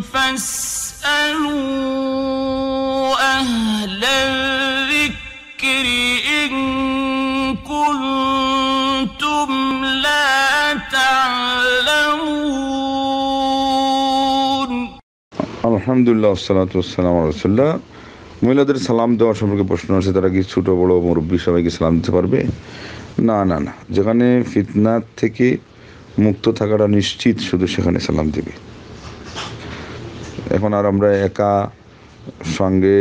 فاسألوا أهل الذكر মহিলাদের সালাম দেওয়া সম্পর্কে প্রশ্ন আছে তারা কি ছোটো বড়ো মুরব্বী সবাইকে সালাম দিতে পারবে না না না যেখানে ফিতনাথ থেকে মুক্ত থাকাটা নিশ্চিত শুধু সেখানে সালাম দেবে এখন আর আমরা একা সঙ্গে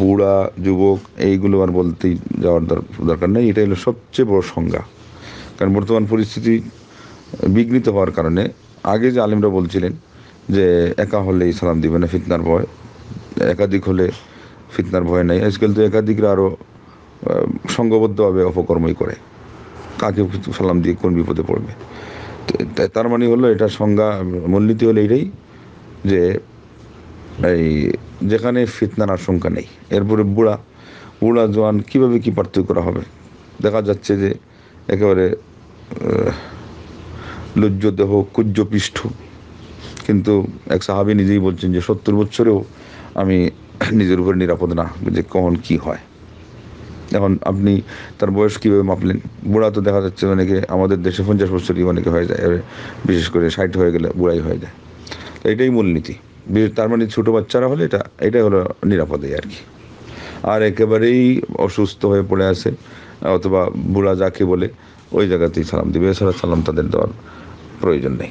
বুড়া যুবক এইগুলো আর বলতেই যাওয়ার দরকার নেই এটা হলো সবচেয়ে বড় সংজ্ঞা কারণ বর্তমান পরিস্থিতি বিঘ্নিত হওয়ার কারণে আগে যে আলিমরা বলছিলেন যে একা হলে সালাম দিবে না ফিতনার ভয় একাধিক হলে ফিতনার ভয় নাই আজকাল তো একাধিকরা আরও সঙ্গবদ্ধভাবে অপকর্মই করে কাকে সালাম দিয়ে কোন বিপদে পড়বে তার মানে হলো এটা সংজ্ঞা মূলনীতি হলো এটাই যে এই যেখানে ফিতনার আশঙ্কা নেই এরপরে বুড়া বুড়া জোয়ান কীভাবে কী পার্থক্য করা হবে দেখা যাচ্ছে যে একেবারে লজ্জ দেহ পৃষ্ঠ কিন্তু এক সাহাবি নিজেই বলছেন যে সত্তর বছরেও আমি নিজের উপরে নিরাপদ না যে কখন কি হয় এখন আপনি তার বয়স কীভাবে মাপলেন বুড়া তো দেখা যাচ্ছে অনেকে আমাদের দেশে পঞ্চাশ বছরই অনেকে হয়ে যায় বিশেষ করে ষাট হয়ে গেলে বুড়াই হয়ে যায় এটাই মূলনীতি তার মানে ছোটো বাচ্চারা হলে এটা এটাই হলো নিরাপদে আর কি আর একেবারেই অসুস্থ হয়ে পড়ে আছে অথবা বুড়া যাকে বলে ওই জায়গাতেই সালাম দিবে এছাড়া সালাম তাদের দেওয়ার প্রয়োজন নেই